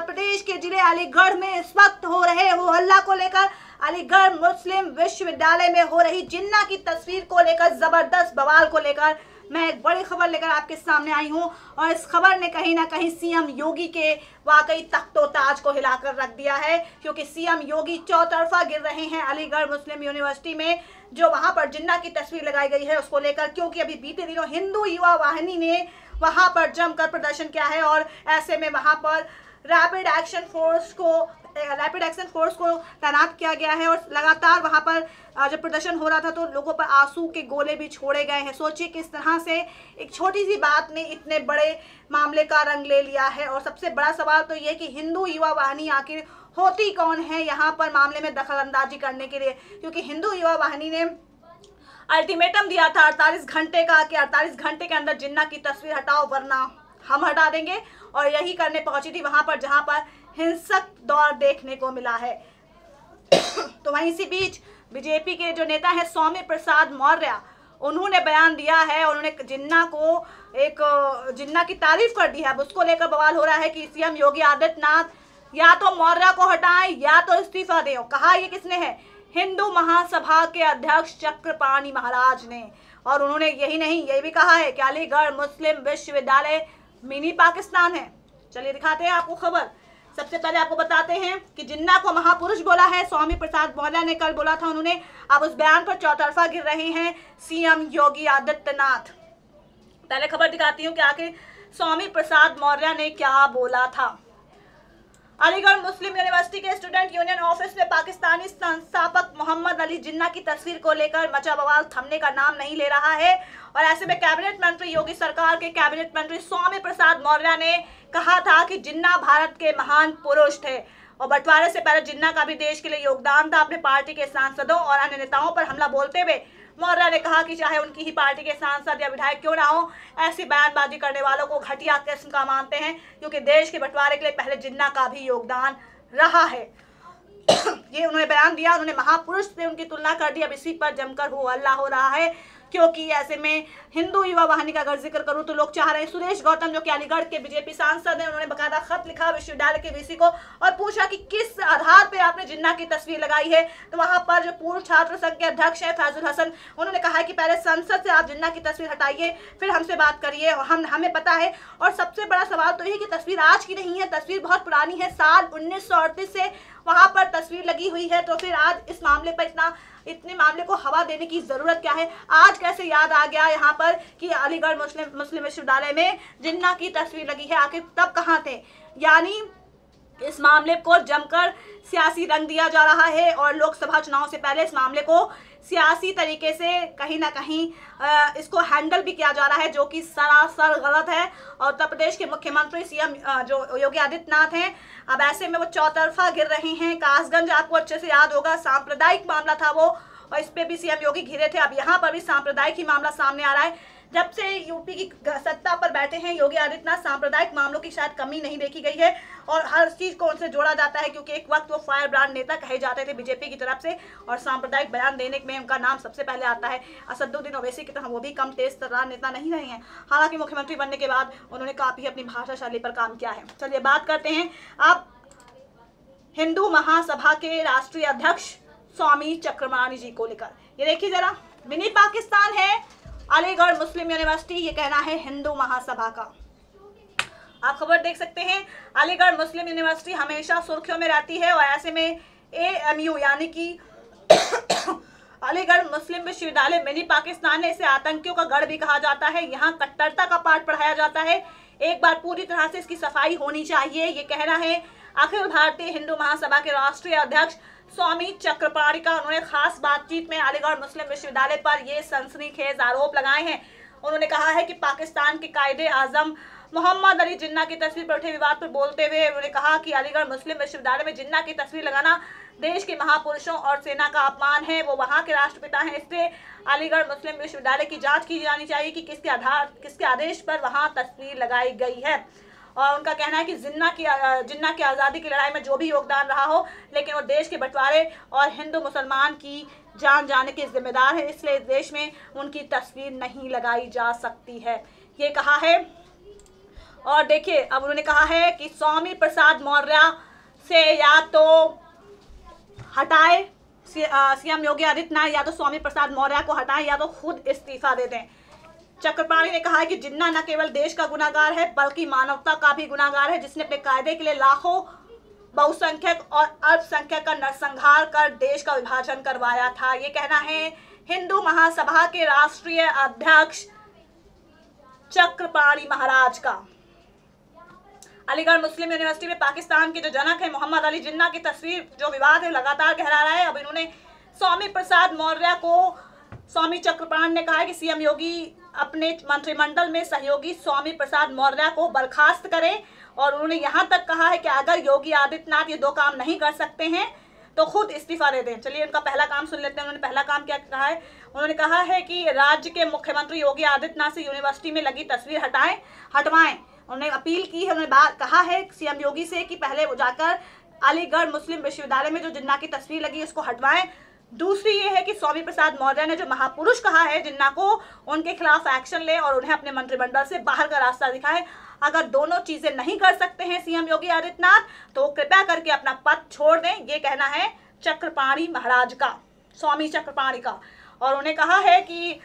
उत्तर प्रदेश के जिले अलीगढ़ में इस वक्त हो रहे हो हल्ला को लेकर अलीगढ़ मुस्लिम विश्वविद्यालय में हो रही जिन्ना की तस्वीर को लेकर जबरदस्त बवाल को लेकर मैं एक बड़ी खबर लेकर आपके सामने आई हूं और इस खबर ने कहीं ना कहीं सीएम योगी के वाकई तख्तो ताज को हिलाकर रख दिया है क्योंकि सीएम योगी चौतरफा गिर रहे हैं अलीगढ़ मुस्लिम यूनिवर्सिटी में जो वहां पर जिन्ना की तस्वीर लगाई गई है उसको लेकर क्योंकि अभी बीते दिनों हिंदू युवा वाहिनी ने वहां पर जमकर प्रदर्शन किया है और ऐसे में वहां पर रैपिड एक्शन फोर्स को रैपिड एक्शन फोर्स को तैनात किया गया है और लगातार वहां पर जब प्रदर्शन हो रहा था तो लोगों पर आंसू के गोले भी छोड़े गए हैं सोचिए किस तरह से एक छोटी सी बात ने इतने बड़े मामले का रंग ले लिया है और सबसे बड़ा सवाल तो ये कि हिंदू युवा वाहिनी आखिर होती कौन है यहाँ पर मामले में दखल करने के लिए क्योंकि हिंदू युवा वाहिनी ने अल्टीमेटम दिया था अड़तालीस घंटे का कि अड़तालीस घंटे के अंदर जिन्ना की तस्वीर हटाओ वरना हम हटा देंगे और यही करने पहुंची थी वहां पर जहां पर हिंसक दौर देखने को मिला है तो वहीं इसी बीच बीजेपी के जो नेता हैं स्वामी प्रसाद मौर्य उन्होंने बयान दिया है उन्होंने जिन्ना को एक जिन्ना की तारीफ कर दी है अब उसको लेकर बवाल हो रहा है कि सीएम योगी आदित्यनाथ या तो मौर्य को हटाएं या तो इस्तीफा दें कहा ये किसने है हिंदू महासभा के अध्यक्ष चक्रपाणी महाराज ने और उन्होंने यही नहीं ये भी कहा है कि अलीगढ़ मुस्लिम विश्वविद्यालय मिनी पाकिस्तान है चलिए दिखाते हैं आपको खबर सबसे पहले आपको बताते हैं कि जिन्ना को महापुरुष बोला है स्वामी प्रसाद मौर्य ने कल बोला था उन्होंने अब उस बयान पर चौतरफा गिर रहे हैं सीएम योगी आदित्यनाथ पहले खबर दिखाती हूँ कि आखिर स्वामी प्रसाद मौर्य ने क्या बोला था अलीगढ़ मुस्लिम यूनिवर्सिटी के स्टूडेंट यूनियन ऑफिस में पाकिस्तानी संस्थापक मोहम्मद अली जिन्ना की तस्वीर को लेकर मचा बवाल थमने का नाम नहीं ले रहा है और ऐसे में कैबिनेट मंत्री योगी सरकार के कैबिनेट मंत्री स्वामी प्रसाद मौर्य ने कहा था कि जिन्ना भारत के महान पुरुष थे और बंटवारे से पहले जिन्ना का भी देश के लिए योगदान था अपने पार्टी के सांसदों और अन्य नेताओं पर हमला बोलते हुए मौर्य ने कहा कि चाहे उनकी ही पार्टी के सांसद या विधायक क्यों ना हो ऐसी बयानबाजी करने वालों को घटिया किस्म का मानते हैं क्योंकि देश के बंटवारे के लिए पहले जिन्ना का भी योगदान रहा है ये उन्होंने बयान दिया उन्होंने महापुरुष से उनकी तुलना कर दी अब इसी पर जमकर हो अल्लाह हो रहा है क्योंकि ऐसे में हिंदू युवा वाहिनी का अगर जिक्र करूँ तो लोग चाह रहे हैं सुरेश गौतम जो कि अलीगढ़ के बीजेपी सांसद हैं उन्होंने बकायदा खत लिखा विश्वविद्यालय के वीसी को और पूछा कि किस आधार पर आपने जिन्ना की तस्वीर लगाई है तो वहाँ पर जो पूर्व छात्र संघ के अध्यक्ष हैं फैजुल हसन उन्होंने कहा कि पहले संसद से आप जिन्ना की तस्वीर हटाइए फिर हमसे बात करिए हम हमें पता है और सबसे बड़ा सवाल तो यही कि तस्वीर आज की नहीं है तस्वीर बहुत पुरानी है साल उन्नीस से वहां पर तस्वीर लगी हुई है तो फिर आज इस मामले पर इतना इतने मामले को हवा देने की ज़रूरत क्या है आज कैसे याद आ गया यहाँ पर कि अलीगढ़ मुस्लिम मुस्लिम विश्वविद्यालय में जिन्ना की तस्वीर लगी है आखिर तब कहाँ थे यानी इस मामले को जमकर सियासी रंग दिया जा रहा है और लोकसभा चुनाव से पहले इस मामले को सियासी तरीके से कहीं ना कहीं इसको हैंडल भी किया जा रहा है जो कि सरासर गलत है और उत्तर प्रदेश के मुख्यमंत्री सीएम जो योगी आदित्यनाथ हैं अब ऐसे में वो चौतरफा गिर रहे हैं कासगंज आपको अच्छे से याद होगा सांप्रदायिक मामला था वो और इस पर भी सीएम योगी घिरे थे अब यहाँ पर भी सांप्रदायिक ही मामला सामने आ रहा है जब से यूपी की सत्ता पर बैठे हैं योगी आदित्यनाथ सांप्रदायिक मामलों की शायद कमी नहीं देखी गई है और हर चीज को उनसे जोड़ा जाता है क्योंकि एक वक्त वो फायर ब्रांड नेता कहे जाते थे बीजेपी की तरफ से और सांप्रदायिक बयान देने में उनका नाम सबसे पहले आता है असदुद्दीन ओवैसी की तरह वो भी कम तेज तरह नेता नहीं रहे हैं हालांकि मुख्यमंत्री बनने के बाद उन्होंने काफी अपनी भाषा शैली पर काम किया है चलिए बात करते हैं आप हिंदू महासभा के राष्ट्रीय अध्यक्ष स्वामी चक्रमाणी जी को लेकर ये देखिए जरा मिनी पाकिस्तान है अलीगढ़ मुस्लिम यूनिवर्सिटी ये कहना है हिंदू महासभा का आप खबर देख सकते हैं अलीगढ़ मुस्लिम यूनिवर्सिटी हमेशा सुर्खियों में रहती है और ऐसे में ए यानी कि अलीगढ़ मुस्लिम विश्वविद्यालय मिनी पाकिस्तान है इसे आतंकियों का गढ़ भी कहा जाता है यहाँ कट्टरता का पाठ पढ़ाया जाता है एक बार पूरी तरह से इसकी सफाई होनी चाहिए ये कहना है अखिल भारतीय हिंदू महासभा के राष्ट्रीय अध्यक्ष स्वामी चक्रपाणी का उन्होंने खास बातचीत में अलीगढ़ मुस्लिम विश्वविद्यालय पर ये सनसनीखेज आरोप लगाए हैं उन्होंने कहा है कि पाकिस्तान के कायदे आजम मोहम्मद अली जिन्ना की तस्वीर पर उठे विवाद पर बोलते हुए उन्होंने कहा कि अलीगढ़ मुस्लिम विश्वविद्यालय में जिन्ना की तस्वीर लगाना देश के महापुरुषों और सेना का अपमान है वो वहाँ के राष्ट्रपिता हैं इसलिए अलीगढ़ मुस्लिम विश्वविद्यालय की जांच की जानी चाहिए कि किसके आधार किसके आदेश पर वहाँ तस्वीर लगाई गई है और उनका कहना है कि जिन्ना की जिन्ना की आज़ादी की लड़ाई में जो भी योगदान रहा हो लेकिन वो देश के बंटवारे और हिंदू मुसलमान की जान जाने के जिम्मेदार है इसलिए इस देश में उनकी तस्वीर नहीं लगाई जा सकती है ये कहा है और देखिए अब उन्होंने कहा है कि स्वामी प्रसाद मौर्य से या तो हटाए सीएम योगी आदित्यनाथ या तो स्वामी प्रसाद मौर्य को हटाएं या तो खुद इस्तीफा दे दें चक्रपाणी ने कहा है कि जिन्ना न केवल देश का गुनागार है बल्कि मानवता का भी गुनागार है जिसने अपने कायदे के लिए लाखों बहुसंख्यक और अल्पसंख्यक का नरसंहार कर देश का विभाजन करवाया था ये कहना है हिंदू महासभा के राष्ट्रीय अध्यक्ष चक्रपाणी महाराज का अलीगढ़ मुस्लिम यूनिवर्सिटी में पाकिस्तान के जो जनक है मोहम्मद अली जिन्ना की तस्वीर जो विवाद है लगातार गहरा रहा है अब इन्होंने स्वामी प्रसाद मौर्य को स्वामी चक्रपाण ने कहा कि सीएम योगी अपने मंत्रिमंडल में सहयोगी स्वामी प्रसाद मौर्य को बर्खास्त करें और उन्होंने यहाँ तक कहा है कि अगर योगी आदित्यनाथ ये दो काम नहीं कर सकते हैं तो खुद इस्तीफा दे दें चलिए उनका पहला काम सुन लेते हैं उन्होंने पहला काम क्या कहा है उन्होंने कहा है कि राज्य के मुख्यमंत्री योगी आदित्यनाथ से यूनिवर्सिटी में लगी तस्वीर हटाएं हटवाएं उन्होंने अपील की है उन्होंने कहा है सीएम योगी से कि पहले जाकर अलीगढ़ मुस्लिम विश्वविद्यालय में जो जिन्ना की तस्वीर लगी उसको हटवाएं दूसरी ये है कि स्वामी प्रसाद मौर्य ने जो महापुरुष कहा है जिन्ना को उनके खिलाफ एक्शन ले और उन्हें अपने मंत्रिमंडल से बाहर का रास्ता दिखाए अगर दोनों चीजें नहीं कर सकते हैं सीएम योगी आदित्यनाथ तो कृपया करके अपना पद छोड़ दें ये कहना है चक्रपाणी महाराज का स्वामी चक्रपाणी का और उन्हें कहा है कि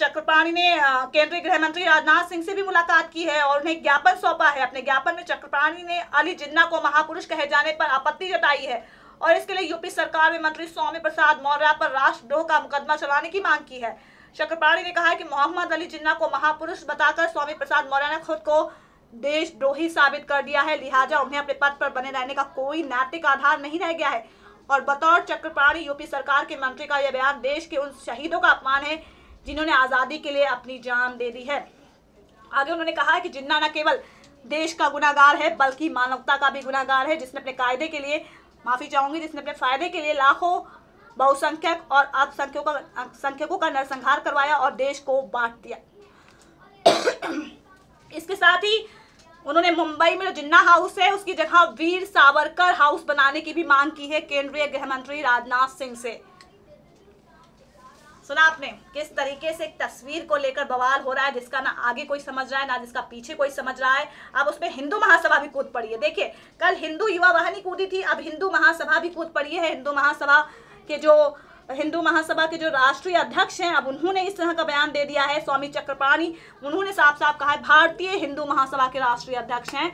चक्रपाणी ने केंद्रीय गृह मंत्री राजनाथ सिंह से भी मुलाकात की है और उन्हें ज्ञापन सौंपा है अपने ज्ञापन में चक्रपाणी ने अली जिन्ना को महापुरुष कहे जाने पर आपत्ति जताई है और इसके लिए यूपी सरकार में मंत्री स्वामी प्रसाद मौर्य पर राष्ट्रद्रोह का मुकदमा चलाने की मांग की है शक्रपाणी ने कहा कि मोहम्मद अली जिन्ना को महापुरुष बताकर स्वामी प्रसाद मौर्य ने खुद को देशद्रोही साबित कर दिया है लिहाजा उन्हें अपने पद पर बने रहने का कोई नैतिक आधार नहीं रह गया है और बतौर चक्रपाणी यूपी सरकार के मंत्री का यह बयान देश के उन शहीदों का अपमान है जिन्होंने आज़ादी के लिए अपनी जान दे दी है आगे उन्होंने कहा कि जिन्ना न केवल देश का गुनागार है बल्कि मानवता का भी गुनागार है जिसने अपने कायदे के लिए माफी चाहूंगी जिसने अपने फायदे के लिए लाखों बहुसंख्यक और अल्पसंख्यकों का संख्यकों का नरसंहार करवाया और देश को बांट दिया इसके साथ ही उन्होंने मुंबई में जो जिन्ना हाउस है उसकी जगह वीर सावरकर हाउस बनाने की भी मांग की है केंद्रीय गृह मंत्री राजनाथ सिंह से सुना आपने किस तरीके से एक तस्वीर को लेकर बवाल हो रहा है जिसका ना आगे कोई समझ रहा है ना जिसका पीछे कोई समझ रहा है अब उसमें हिंदू महासभा भी कूद पड़ी है देखिए कल हिंदू युवा वाहनी कूदी थी अब हिंदू महासभा भी कूद पड़ी है हिंदू महासभा के जो हिंदू महासभा के जो राष्ट्रीय अध्यक्ष हैं अब उन्होंने इस तरह का बयान दे दिया है स्वामी चक्रपाणी उन्होंने साफ साफ कहा है भारतीय हिंदू महासभा के राष्ट्रीय अध्यक्ष हैं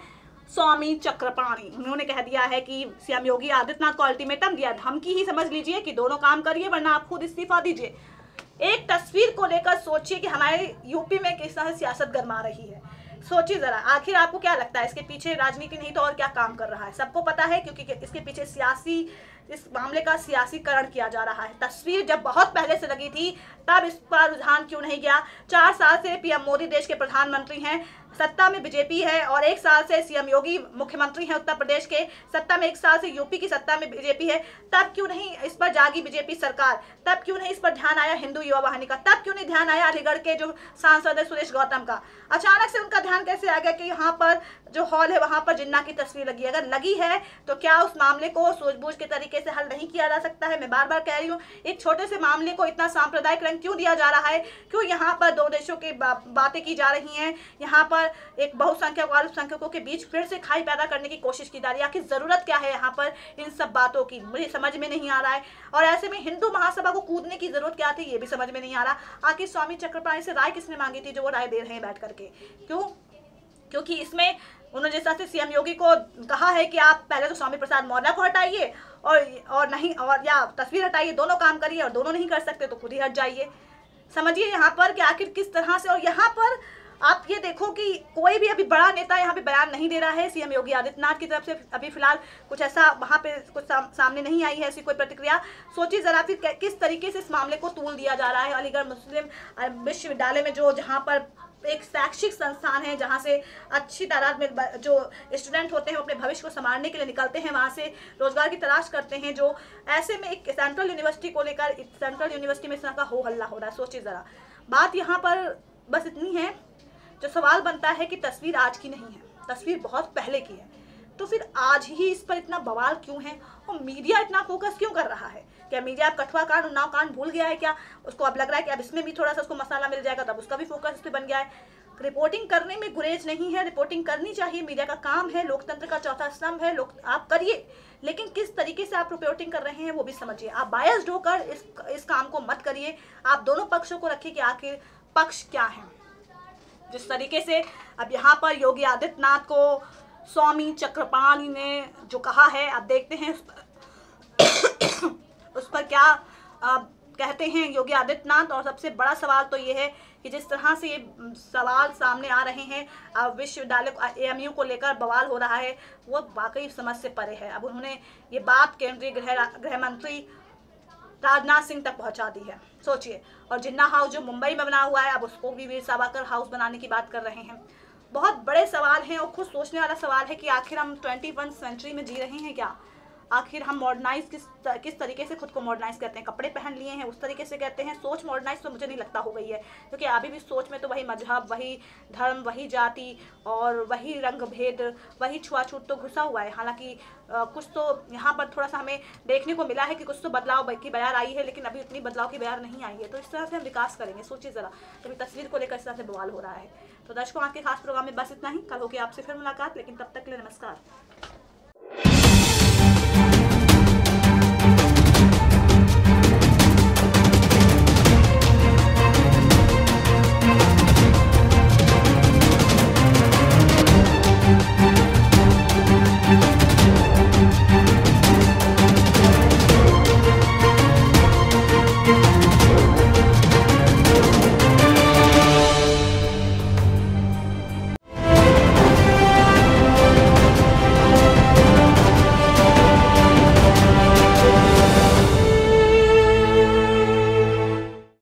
स्वामी चक्रपाणी उन्होंने कह दिया है कि सीएम योगी आदित्यनाथ को अल्टीमेटम दिया धमकी ही समझ लीजिए कि दोनों काम करिए वरना आप खुद इस्तीफा दीजिए एक तस्वीर को लेकर सोचिए कि हमारे यूपी में किस तरह सियासत गरमा रही है सोचिए ज़रा आखिर आपको क्या लगता है इसके पीछे राजनीति नहीं तो और क्या काम कर रहा है सबको पता है क्योंकि इसके पीछे सियासी इस मामले का सियासीकरण किया जा रहा है तस्वीर जब बहुत पहले से लगी थी तब इस पर रुझान क्यों नहीं गया चार साल से पीएम मोदी देश के प्रधानमंत्री हैं सत्ता में बीजेपी है और एक साल से सीएम योगी मुख्यमंत्री हैं उत्तर प्रदेश के सत्ता में एक साल से यूपी की सत्ता में बीजेपी है तब क्यों नहीं इस पर जागी बीजेपी सरकार तब क्यों नहीं इस पर ध्यान आया हिंदू युवा वाहिनी का तब क्यों नहीं ध्यान आया अलीगढ़ के जो सांसद है सुरेश गौतम का अचानक से उनका ध्यान कैसे आ गया कि यहाँ पर जो हॉल है वहाँ पर जिन्ना की तस्वीर लगी अगर लगी है तो क्या उस मामले को सूझबूझ के तरीके से हल नहीं किया जा सकता है मैं बार बार कह रही हूँ एक छोटे से मामले को इतना सांप्रदायिक रंग क्यों दिया जा रहा है क्यों यहाँ पर दो देशों की बातें की जा रही हैं यहाँ पर पर एक बहुसंख्यक और अल्पसंख्यकों के बीच फिर से खाई पैदा करने की कोशिश की जा रही है आखिर ज़रूरत क्या है यहाँ पर इन सब बातों की मुझे समझ में नहीं आ रहा है और ऐसे में हिंदू महासभा को कूदने की ज़रूरत क्या थी ये भी समझ में नहीं आ रहा आखिर स्वामी चक्रपाणी से राय किसने मांगी थी जो वो राय दे रहे हैं बैठ करके क्यों क्योंकि इसमें उन्होंने जैसा सीएम योगी को कहा है कि आप पहले तो स्वामी प्रसाद मौर्य को हटाइए और और नहीं और या तस्वीर हटाइए दोनों काम करिए और दोनों नहीं कर सकते तो खुद ही हट जाइए समझिए यहाँ पर कि आखिर किस तरह से और यहाँ पर आप ये देखो कि कोई भी अभी बड़ा नेता यहाँ पे बयान नहीं दे रहा है सीएम योगी आदित्यनाथ की तरफ से अभी फिलहाल कुछ ऐसा वहाँ पे कुछ सामने नहीं आई है ऐसी कोई प्रतिक्रिया सोचिए ज़रा फिर किस तरीके से इस मामले को तूल दिया जा रहा है अलीगढ़ मुस्लिम विश्वविद्यालय में जो जहाँ पर एक शैक्षिक संस्थान है जहाँ से अच्छी तादाद में जो स्टूडेंट होते हैं अपने भविष्य को संवारने के लिए निकलते हैं वहाँ से रोजगार की तलाश करते हैं जो ऐसे में एक सेंट्रल यूनिवर्सिटी को लेकर सेंट्रल यूनिवर्सिटी में इस तरह का हो हल्ला हो रहा है सोचिए ज़रा बात यहाँ पर बस इतनी है जो सवाल बनता है कि तस्वीर आज की नहीं है तस्वीर बहुत पहले की है तो फिर आज ही इस पर इतना बवाल क्यों है और मीडिया इतना फोकस क्यों कर रहा है क्या मीडिया कठुआ कांड उन्नाव कांड भूल गया है क्या उसको अब लग रहा है कि अब इसमें भी थोड़ा सा उसको मसाला मिल जाएगा तब उसका भी फोकस इस पर बन गया है रिपोर्टिंग करने में गुरेज नहीं है रिपोर्टिंग करनी चाहिए मीडिया का काम है लोकतंत्र का चौथा स्तंभ है लोक आप करिए लेकिन किस तरीके से आप रिपोर्टिंग कर रहे हैं वो भी समझिए आप बायस्ड होकर इस इस काम को मत करिए आप दोनों पक्षों को रखिए कि आखिर पक्ष क्या है जिस तरीके से अब यहाँ पर योगी आदित्यनाथ को स्वामी चक्रपाणी ने जो कहा है अब देखते हैं उस पर, उस पर क्या आ, कहते हैं योगी आदित्यनाथ और सबसे बड़ा सवाल तो ये है कि जिस तरह से ये सवाल सामने आ रहे हैं अब विश्वविद्यालय एमयू को लेकर बवाल हो रहा है वो वाकई समझ से परे है अब उन्होंने ये बात केंद्रीय गृह गृह मंत्री राजनाथ सिंह तक पहुंचा दी है सोचिए और जिन्ना हाउस जो मुंबई में बना हुआ है अब उसको भी वीर सावरकर हाउस बनाने की बात कर रहे हैं बहुत बड़े सवाल हैं और खुद सोचने वाला सवाल है कि आखिर हम ट्वेंटी सेंचुरी में जी रहे हैं क्या आखिर हम मॉडर्नाइज किस किस तरीके से खुद को मॉडर्नाइज करते हैं कपड़े पहन लिए हैं उस तरीके से कहते हैं सोच मॉडर्नाइज तो मुझे नहीं लगता हो गई है क्योंकि तो अभी भी सोच में तो वही मजहब वही धर्म वही जाति और वही रंग भेद वही छुआछूत तो घुसा हुआ है हालांकि कुछ तो यहाँ पर थोड़ा सा हमें देखने को मिला है कि कुछ तो बदलाव की बयार आई है लेकिन अभी उतनी बदलाव की बयार नहीं आई है तो इस तरह से हम विकास करेंगे सोचिए ज़रा कभी तस्वीर को लेकर इस तरह से बवाल हो रहा है तो दर्शकों आपके खास प्रोग्राम में बस इतना ही कल होगी आपसे फिर मुलाकात लेकिन तब तक के लिए नमस्कार